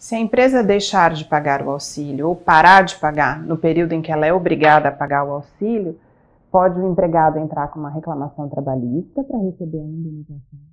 Se a empresa deixar de pagar o auxílio ou parar de pagar no período em que ela é obrigada a pagar o auxílio, pode o empregado entrar com uma reclamação trabalhista para receber a indenização.